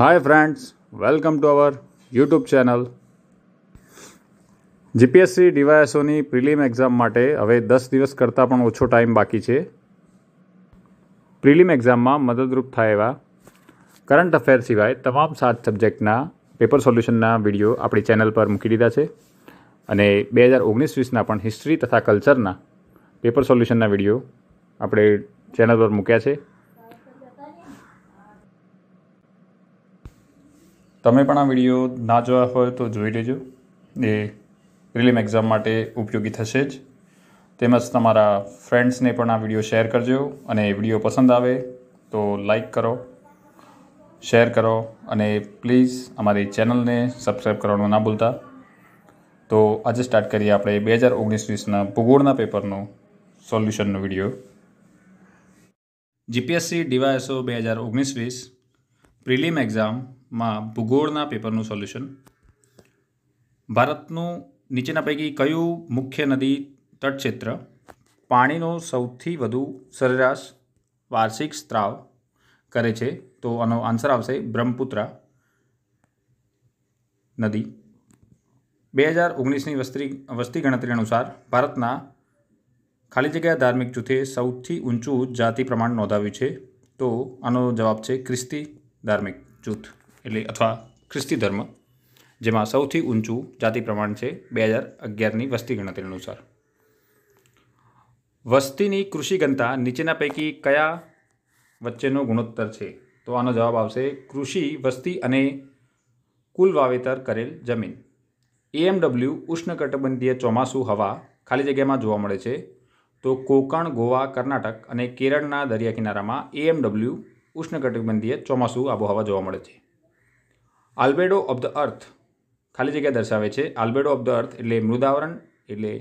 hi friends welcome to our YouTube channel GPSC ડીવાયએસઓની prelim exam માટે હવે દસ દિવસ કરતાં પણ ઓછો ટાઈમ બાકી છે પ્રિલિમ એક્ઝામમાં મદદરૂપ થાય એવા કરંટ અફેર સિવાય તમામ સાત સબ્જેક્ટના પેપર સોલ્યુશનના વિડીયો આપણી ચેનલ પર મૂકી દીધા છે અને બે હજાર ઓગણીસ વીસના પણ હિસ્ટ્રી તથા કલ્ચરના પેપર સોલ્યુશનના વિડીયો આપણે ચેનલ પર મૂક્યા છે તમે પણ આ વિડીયો ના જોયા હોય તો જોઈ લેજો એ રિલીમ એક્ઝામ માટે ઉપયોગી થશે જ તેમજ તમારા ફ્રેન્ડ્સને પણ આ વિડીયો શેર કરજો અને વિડીયો પસંદ આવે તો લાઈક કરો શેર કરો અને પ્લીઝ અમારી ચેનલને સબસ્ક્રાઈબ કરવાનું ના ભૂલતા તો આજે સ્ટાર્ટ કરીએ આપણે બે હજાર ઓગણીસ વીસના ભૂગોળના પેપરનું સોલ્યુશનનો વિડીયો જીપીએસસી ડીવાયએસઓ બે હજાર ઓગણીસ વીસ પ્રિલિમ એક્ઝામ માં ભૂગોળના પેપરનું સોલ્યુશન ભારતનું નીચેના પૈકી કયું મુખ્ય નદી તટક્ષેત્ર પાણીનો સૌથી વધુ સરેરાશ વાર્ષિક સ્ત્રાવ કરે છે તો આનો આન્સર આવશે બ્રહ્મપુત્રા નદી બે હજાર ઓગણીસની વસ્તી વસ્તી ગણતરી અનુસાર ભારતના ખાલી જગ્યા ધાર્મિક જૂથે સૌથી ઊંચું જાતિ પ્રમાણ નોંધાવ્યું છે તો આનો જવાબ છે ખ્રિસ્તી ધાર્મિક જૂથ એટલે અથવા ખ્રિસ્તી ધર્મ જેમાં સૌથી ઊંચું જાતિ પ્રમાણ છે બે હજાર અગિયારની વસ્તી ગણતરી અનુસાર વસ્તીની કૃષિ ઘનતા નીચેના પૈકી કયા વચ્ચેનો ગુણોત્તર છે તો આનો જવાબ આવશે કૃષિ વસ્તી અને કુલ વાવેતર કરેલ જમીન એએમડબલ્યુ ઉષ્ણકટિબંધીય ચોમાસું હવા ખાલી જગ્યામાં જોવા મળે છે તો કોકણ ગોવા કર્ણાટક અને કેરળના દરિયા કિનારામાં એએમડબલ્યુ ઉષ્ણકટિબંધીય ચોમાસું આબોહવા જોવા મળે છે આલ્બેડો ઓફ ધ અર્થ ખાલી જગ્યા દર્શાવે છે આલ્બેડો ઓફ ધ અર્થ એટલે મૃદાવરણ એટલે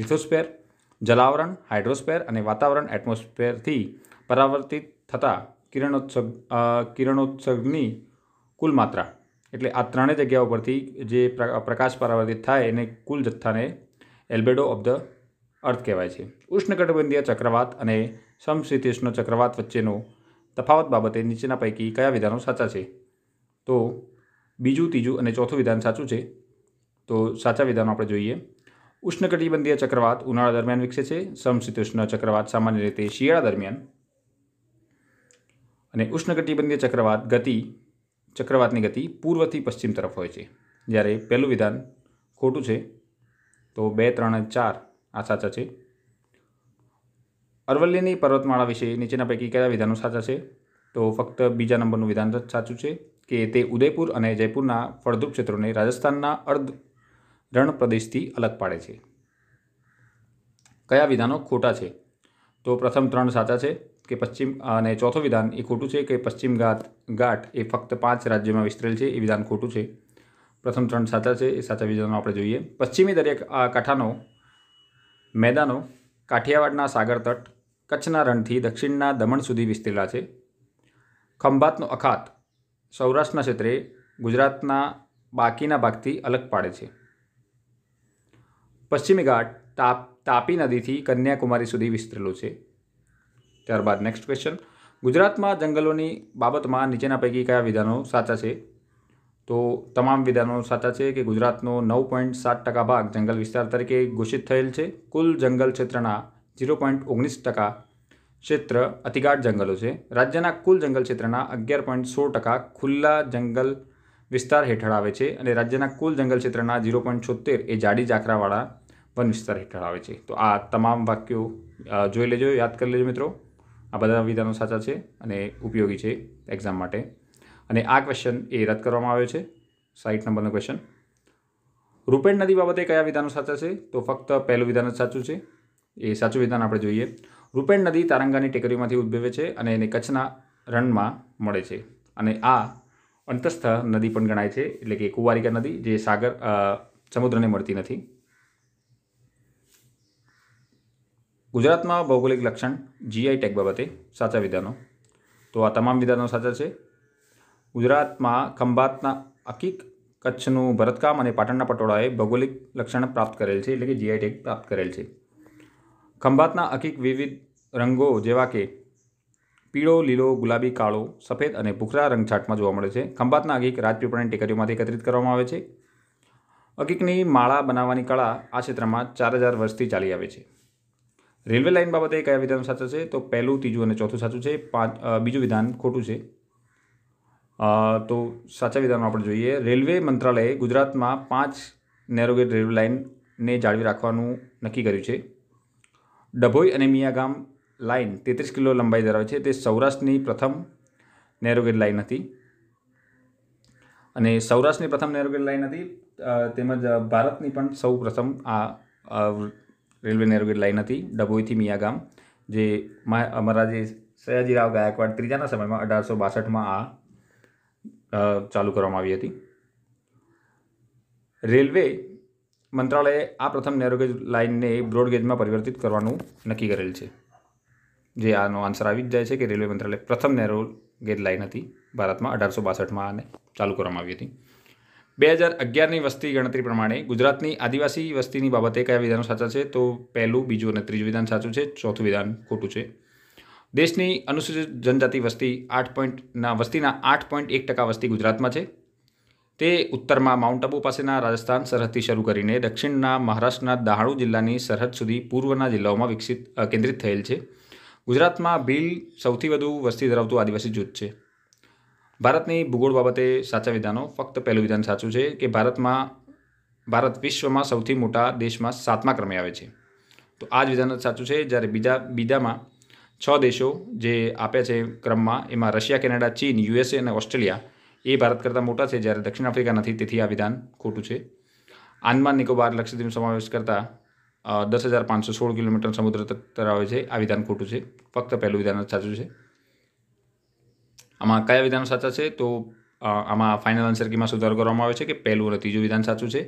લિથોસ્ફેર જલાવરણ હાઇડ્રોસ્ફેર અને વાતાવરણ એટમોસ્ફેરથી પરાવર્તિત થતા કિરણોત્સર્ગ કિરણોત્સર્ગની કુલ માત્રા એટલે આ ત્રણેય જગ્યાઓ પરથી જે પ્રકાશ પરાવર્તિત થાય એને કુલ જથ્થાને એલ્બેડો ઓફ ધ અર્થ કહેવાય છે ઉષ્ણકટિબંધીય ચક્રવાત અને સમશીતોષ્ણ ચક્રવાત વચ્ચેનો તફાવત બાબતે નીચેના પૈકી કયા વિધાનો સાચા છે તો બીજું ત્રીજું અને ચોથું વિધાન સાચું છે તો સાચા વિધાનો આપણે જોઈએ ઉષ્ણકટિબંધીય ચક્રવાત ઉનાળા દરમિયાન વિકસે છે સમશીતોષ્ણ ચક્રવાત સામાન્ય રીતે શિયાળા દરમિયાન અને ઉષ્ણકટિબંધીય ચક્રવાત ગતિ ચક્રવાતની ગતિ પૂર્વથી પશ્ચિમ તરફ હોય છે જ્યારે પહેલું વિધાન ખોટું છે તો બે ત્રણ ચાર આ સાચા છે અરવલ્લીની પર્વતમાળા વિશે નીચેના પૈકી કયા વિધાનો સાચા છે તો ફક્ત બીજા નંબરનું વિધાન જ સાચું છે કે તે ઉદયપુર અને જયપુરના ફળદ્રુપ ક્ષેત્રોને રાજસ્થાનના અર્ધ રણ પ્રદેશથી અલગ પાડે છે કયા વિધાનો ખોટા છે તો પ્રથમ ત્રણ સાચા છે કે પશ્ચિમ અને ચોથો વિધાન એ ખોટું છે કે પશ્ચિમ ઘાટ ઘાટ એ ફક્ત પાંચ રાજ્યોમાં વિસ્તરેલ છે એ વિધાન ખોટું છે પ્રથમ ત્રણ સાચા છે એ સાચા વિધાનો આપણે જોઈએ પશ્ચિમી આ કાંઠાનો મેદાનો કાઠિયાવાડના સાગર તટ કચ્છના રણથી દક્ષિણના દમણ સુધી વિસ્તરેલા છે ખંભાતનો અખાત સૌરાષ્ટ્રના ક્ષેત્રે ગુજરાતના બાકીના ભાગથી અલગ પાડે છે પશ્ચિમી ઘાટ તાપ તાપી નદીથી કન્યાકુમારી સુધી વિસ્તરેલું છે ત્યારબાદ નેક્સ્ટ ક્વેશ્ચન ગુજરાતમાં જંગલોની બાબતમાં નીચેના પૈકી કયા વિધાનો સાચા છે તો તમામ વિધાનો સાચા છે કે ગુજરાતનો નવ પોઈન્ટ સાત ટકા ભાગ જંગલ વિસ્તાર તરીકે ઘોષિત થયેલ છે કુલ જંગલ ક્ષેત્રના ઝીરો પોઈન્ટ ઓગણીસ ટકા ક્ષેત્ર અતિગાઢ જંગલો છે રાજ્યના કુલ જંગલ ક્ષેત્રના અગિયાર પોઈન્ટ સો ટકા ખુલ્લા જંગલ વિસ્તાર હેઠળ આવે છે અને રાજ્યના કુલ જંગલ ક્ષેત્રના ઝીરો પોઈન્ટ છોતેર એ જાડી ઝાખરાવાળા વન વિસ્તાર હેઠળ આવે છે તો આ તમામ વાક્યો જોઈ લેજો યાદ કરી લેજો મિત્રો આ બધા વિધાનો સાચા છે અને ઉપયોગી છે એક્ઝામ માટે અને આ ક્વેશ્ચન એ રદ કરવામાં આવ્યો છે સાઈઠ નંબરનો ક્વેશ્ચન રૂપેણ નદી બાબતે કયા વિધાનો સાચા છે તો ફક્ત પહેલું વિધાન જ સાચું છે એ સાચું વિધાન આપણે જોઈએ રૂપેણ નદી તારંગાની ટેકરીમાંથી ઉદ્ભવે છે અને એને કચ્છના રણમાં મળે છે અને આ અંતસ્થ નદી પણ ગણાય છે એટલે કે કુવારિકા નદી જે સાગર સમુદ્રને મળતી નથી ગુજરાતમાં ભૌગોલિક લક્ષણ જીઆઈ ટેગ બાબતે સાચા વિધાનો તો આ તમામ વિધાનો સાચા છે ગુજરાતમાં ખંભાતના અકીક કચ્છનું ભરતકામ અને પાટણના પટોળાએ ભૌગોલિક લક્ષણ પ્રાપ્ત કરેલ છે એટલે કે જીઆઈ ટેગ પ્રાપ્ત કરેલ છે ખંભાતના અકીક વિવિધ રંગો જેવા કે પીળો લીલો ગુલાબી કાળો સફેદ અને ભૂખરા રંગછાટમાં જોવા મળે છે ખંભાતના અકીક રાજપીપળની ટેકરીઓમાંથી એકત્રિત કરવામાં આવે છે અકીકની માળા બનાવવાની કળા આ ક્ષેત્રમાં ચાર હજાર વર્ષથી ચાલી આવે છે રેલવે લાઇન બાબતે કયા વિધાન સાચું છે તો પહેલું ત્રીજું અને ચોથું સાચું છે પાંચ બીજું વિધાન ખોટું છે તો સાચા વિધાનમાં આપણે જોઈએ રેલવે મંત્રાલયે ગુજરાતમાં પાંચ નેરોગેટ રેલવે લાઇનને જાળવી રાખવાનું નક્કી કર્યું છે ડભોઈ અને મિયાગામ લાઇન તેત્રીસ કિલો લંબાઈ ધરાવે છે તે સૌરાષ્ટ્રની પ્રથમ નેરોગેજ લાઇન હતી અને સૌરાષ્ટ્રની પ્રથમ નેરોગેજ લાઇન હતી તેમજ ભારતની પણ સૌ પ્રથમ આ રેલવે નેરોગેજ લાઇન હતી ડભોઈથી મિયાગામ જે અમારા જે સયાજીરાવ ગાયકવાડ ત્રીજાના સમયમાં અઢારસો બાસઠમાં આ ચાલુ કરવામાં આવી હતી રેલવે મંત્રાલયે આ પ્રથમ નેરોગેજ લાઇનને બ્રોડગેજમાં પરિવર્તિત કરવાનું નક્કી કરેલ છે જે આનો આન્સર આવી જ જાય છે કે રેલવે મંત્રાલય પ્રથમ નેરો ગેજ લાઇન હતી ભારતમાં અઢારસો બાસઠમાં આને ચાલુ કરવામાં આવી હતી બે હજાર અગિયારની વસ્તી ગણતરી પ્રમાણે ગુજરાતની આદિવાસી વસ્તીની બાબતે કયા વિધાનો સાચા છે તો પહેલું બીજું અને ત્રીજું વિધાન સાચું છે ચોથું વિધાન ખોટું છે દેશની અનુસૂચિત જનજાતિ વસ્તી આઠ પોઈન્ટના વસ્તીના આઠ પોઈન્ટ એક ટકા વસ્તી ગુજરાતમાં છે તે ઉત્તરમાં માઉન્ટ આબુ પાસેના રાજસ્થાન સરહદથી શરૂ કરીને દક્ષિણના મહારાષ્ટ્રના દહાણુ જિલ્લાની સરહદ સુધી પૂર્વના જિલ્લાઓમાં વિકસિત કેન્દ્રિત થયેલ છે ગુજરાતમાં ભીલ સૌથી વધુ વસ્તી ધરાવતું આદિવાસી જૂથ છે ભારતની ભૂગોળ બાબતે સાચા વિધાનો ફક્ત પહેલું વિધાન સાચું છે કે ભારતમાં ભારત વિશ્વમાં સૌથી મોટા દેશમાં સાતમા ક્રમે આવે છે તો આ જ વિધાન સાચું છે જ્યારે બીજા બીજામાં છ દેશો જે આપ્યા છે ક્રમમાં એમાં રશિયા કેનેડા ચીન યુએસએ અને ઓસ્ટ્રેલિયા એ ભારત કરતાં મોટા છે જ્યારે દક્ષિણ આફ્રિકા નથી તેથી આ વિધાન ખોટું છે આંદમાન નિકોબાર લક્ષદ્વીપનો સમાવેશ કરતાં દસ હજાર પાંચસો સોળ કિલોમીટર સમુદ્ર ધરાવે છે આ વિધાન ખોટું છે ફક્ત પહેલું વિધાન જ સાચું છે આમાં કયા વિધાનો સાચા છે તો આમાં ફાઇનલ આન્સર કીમાં સુધારો કરવામાં આવે છે કે પહેલું અને ત્રીજું વિધાન સાચું છે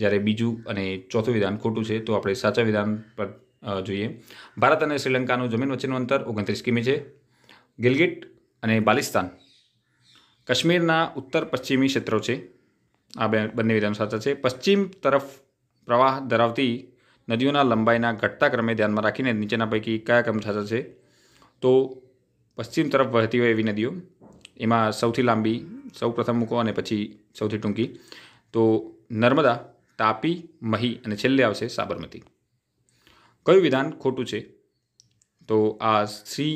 જ્યારે બીજું અને ચોથું વિધાન ખોટું છે તો આપણે સાચા વિધાન પર જોઈએ ભારત અને શ્રીલંકાનું જમીન વચ્ચેનું અંતર ઓગણત્રીસ કિમી છે ગિલગિટ અને બાલિસ્તાન કાશ્મીરના ઉત્તર પશ્ચિમી ક્ષેત્રો છે આ બે બંને વિધાન સાચા છે પશ્ચિમ તરફ પ્રવાહ ધરાવતી નદીઓના લંબાઈના ઘટતા ક્રમે ધ્યાનમાં રાખીને નીચેના પૈકી કયા ક્રમ સાચા છે તો પશ્ચિમ તરફ વહેતી હોય એવી નદીઓ એમાં સૌથી લાંબી સૌ પ્રથમ મૂકો અને પછી સૌથી ટૂંકી તો નર્મદા તાપી મહી અને છેલ્લે આવશે સાબરમતી કયું વિધાન ખોટું છે તો આ સી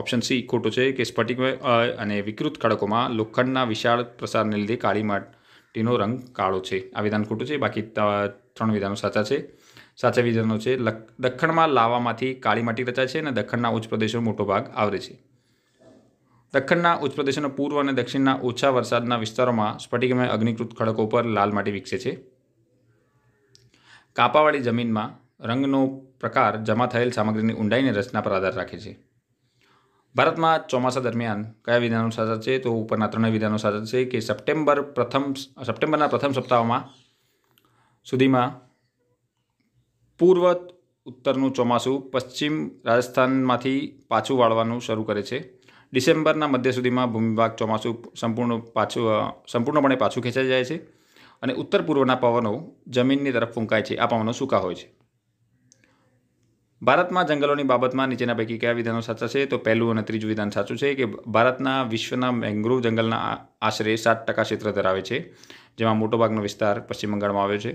ઓપ્શન સી ખોટું છે કે સ્ફટિક અને વિકૃત ખડકોમાં લોખંડના વિશાળ પ્રસારને લીધે કાળી માટીનો રંગ કાળો છે આ વિધાન ખોટું છે બાકી ત્રણ વિધાનો સાચા છે સાચા વિધાનો છે દખ્ખણમાં લાવામાંથી કાળી માટી રચાય છે અને દખણના ઉચ્ચ પ્રદેશો મોટો ભાગ આવરે છે દખણના ઉચ્ચ પ્રદેશોના પૂર્વ અને દક્ષિણના ઓછા વરસાદના વિસ્તારોમાં સ્ફટિકમય અગ્નિકૃત ખડકો ઉપર લાલ માટી વિકસે છે કાપાવાળી જમીનમાં રંગનો પ્રકાર જમા થયેલ સામગ્રીની ઊંડાઈને રચના પર આધાર રાખે છે ભારતમાં ચોમાસા દરમિયાન કયા વિધાનો સાચા છે તો ઉપરના ત્રણેય વિધાનો સાચા છે કે સપ્ટેમ્બર પ્રથમ સપ્ટેમ્બરના પ્રથમ સપ્તાહમાં સુધીમાં પૂર્વ ઉત્તરનું ચોમાસું પશ્ચિમ રાજસ્થાનમાંથી પાછું વાળવાનું શરૂ કરે છે ડિસેમ્બરના મધ્ય સુધીમાં ભૂમિભાગ ચોમાસું સંપૂર્ણ પાછું સંપૂર્ણપણે પાછું ખેંચાઈ જાય છે અને ઉત્તર પૂર્વના પવનો જમીનની તરફ ફૂંકાય છે આ પવનો સૂકા હોય છે ભારતમાં જંગલોની બાબતમાં નીચેના પૈકી કયા વિધાનો સાચા છે તો પહેલું અને ત્રીજું વિધાન સાચું છે કે ભારતના વિશ્વના મેંગ્રોવ જંગલના આશરે સાત ટકા ક્ષેત્ર ધરાવે છે જેમાં મોટો ભાગનો વિસ્તાર પશ્ચિમ બંગાળમાં આવ્યો છે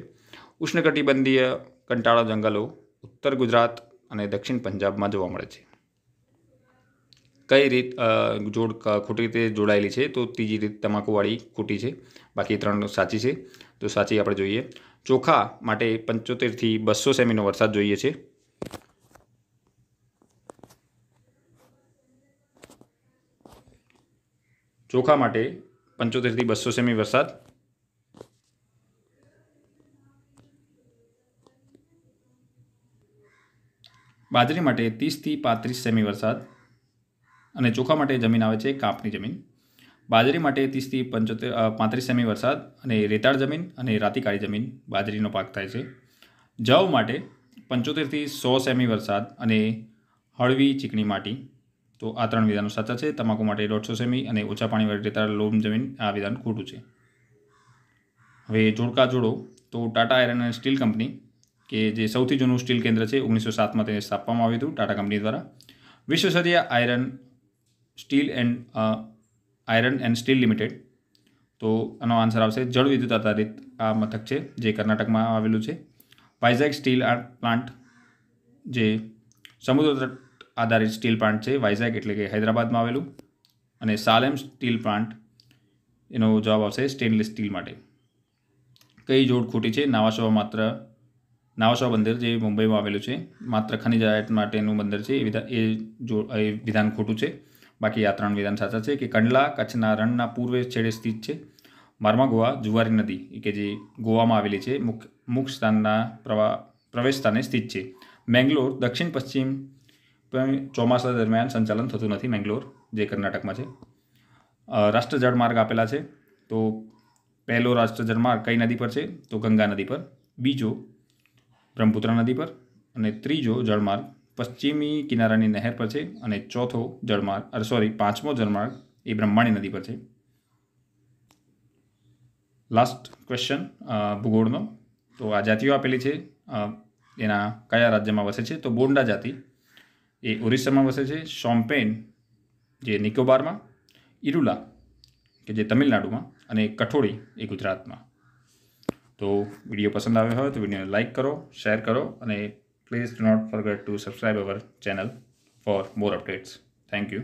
ઉષ્ણકટિબંધીય કંટાળા જંગલો ઉત્તર ગુજરાત અને દક્ષિણ પંજાબમાં જોવા મળે છે કઈ રીત જોડ ખોટી રીતે જોડાયેલી છે તો ત્રીજી રીત તમાકુવાળી ખોટી છે બાકી ત્રણ સાચી છે તો સાચી આપણે જોઈએ ચોખા માટે પંચોતેરથી બસો સેમીનો વરસાદ જોઈએ છે ચોખા માટે પંચોતેરથી બસો સેમી વરસાદ બાજરી માટે ત્રીસથી પાંત્રીસ સેમી વરસાદ અને ચોખા માટે જમીન આવે છે કાપની જમીન બાજરી માટે ત્રીસથી પંચોતેર પાંત્રીસ સેમી વરસાદ અને રેતાળ જમીન અને રાતિકાળી જમીન બાજરીનો પાક થાય છે જવ માટે પંચોતેરથી સો સેમી વરસાદ અને હળવી ચીકણી માટી તો આ ત્રણ વિધાનો સાચા છે તમાકુ માટે દોઢસો સેમી અને ઓછા પાણીવાળી રેતાળ લોમ જમીન આ વિધાન ખોટું છે હવે જોડકા જોડો તો Tata iron and steel company કે જે સૌથી જૂનું સ્ટીલ કેન્દ્ર છે ઓગણીસો સાતમાં તેને સ્થાપવામાં આવ્યું હતું ટાટા કંપની દ્વારા વિશ્વ સરિયા iron steel and iron and steel limited તો આનો આન્સર આવશે જળ વિદ્યુત આધારિત આ મથક છે જે કર્ણાટકમાં આવેલું છે વાઇઝેક સ્ટીલ પ્લાન્ટ જે સમુદ્ર આધારિત સ્ટીલ પ્લાન્ટ છે વાઇઝેક એટલે કે હૈદરાબાદમાં આવેલું અને સાલેમ સ્ટીલ પ્લાન્ટ એનો જવાબ આવશે સ્ટેનલેસ સ્ટીલ માટે કઈ જોડ ખોટી છે નાવાસવા માત્ર નાવાસવા બંદર જે મુંબઈમાં આવેલું છે માત્ર ખનિજ આયાત માટેનું બંદર છે એ વિધાન એ જો એ વિધાન ખોટું છે બાકી આ ત્રણ વિધાન સાચા છે કે કંડલા કચ્છના રણના પૂર્વે છેડે સ્થિત છે મારમા ગોવા જુવારી નદી કે જે ગોવામાં આવેલી છે મુખ મુખ સ્થાનના પ્રવા પ્રવેશ સ્થાને સ્થિત છે મેંગ્લોર દક્ષિણ પશ્ચિમ પણ ચોમાસા દરમિયાન સંચાલન થતું નથી મેંગ્લોર જે કર્ણાટકમાં છે રાષ્ટ્ર જળમાર્ગ આપેલા છે તો પહેલો રાષ્ટ્ર જળમાર્ગ કઈ નદી પર છે તો ગંગા નદી પર બીજો બ્રહ્મપુત્રા નદી પર અને ત્રીજો જળમાર્ગ પશ્ચિમી કિનારાની નહેર પર છે અને ચોથો જળમાર્ગ અરે સોરી પાંચમો જળમાર્ગ એ બ્રહ્માણી નદી પર છે લાસ્ટ ક્વેશ્ચન ભૂગોળનો તો આ જાતિઓ આપેલી છે એના કયા રાજ્યમાં વસે છે તો બોંડા જાતિ એ ઓરિસ્સામાં વસે છે શોમ્પેન જે નિકોબારમાં ઇરુલા કે જે તમિલનાડુમાં અને કઠોળી એ ગુજરાતમાં તો વિડીયો પસંદ આવ્યો હોય તો વિડીયોને લાઇક કરો શેર કરો અને please do not forget to subscribe our channel for more updates thank you